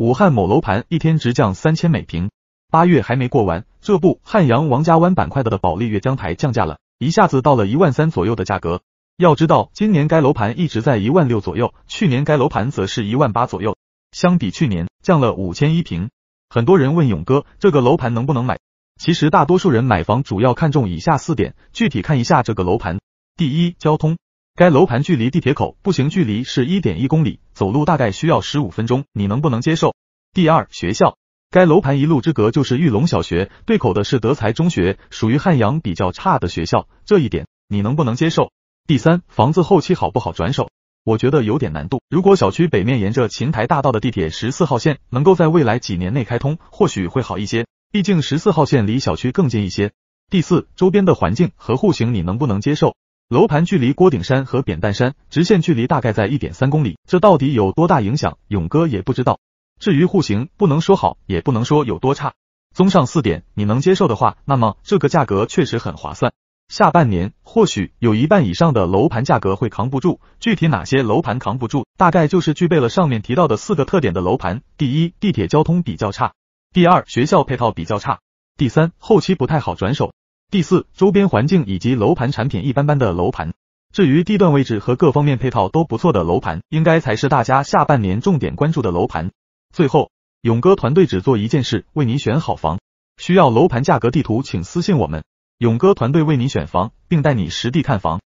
武汉某楼盘一天直降三千每平，八月还没过完，这不，汉阳王家湾板块的保利月江台降价了，一下子到了一万三左右的价格。要知道，今年该楼盘一直在一万六左右，去年该楼盘则是一万八左右，相比去年降了五千一平。很多人问勇哥，这个楼盘能不能买？其实大多数人买房主要看重以下四点，具体看一下这个楼盘。第一，交通。该楼盘距离地铁口步行距离是一点一公里，走路大概需要十五分钟，你能不能接受？第二，学校，该楼盘一路之隔就是玉龙小学，对口的是德才中学，属于汉阳比较差的学校，这一点你能不能接受？第三，房子后期好不好转手？我觉得有点难度。如果小区北面沿着琴台大道的地铁十四号线能够在未来几年内开通，或许会好一些，毕竟十四号线离小区更近一些。第四，周边的环境和户型你能不能接受？楼盘距离郭顶山和扁担山直线距离大概在一点三公里，这到底有多大影响？勇哥也不知道。至于户型，不能说好，也不能说有多差。综上四点，你能接受的话，那么这个价格确实很划算。下半年或许有一半以上的楼盘价格会扛不住，具体哪些楼盘扛不住，大概就是具备了上面提到的四个特点的楼盘：第一，地铁交通比较差；第二，学校配套比较差；第三，后期不太好转手。第四，周边环境以及楼盘产品一般般的楼盘，至于地段位置和各方面配套都不错的楼盘，应该才是大家下半年重点关注的楼盘。最后，勇哥团队只做一件事，为你选好房。需要楼盘价格地图，请私信我们，勇哥团队为你选房，并带你实地看房。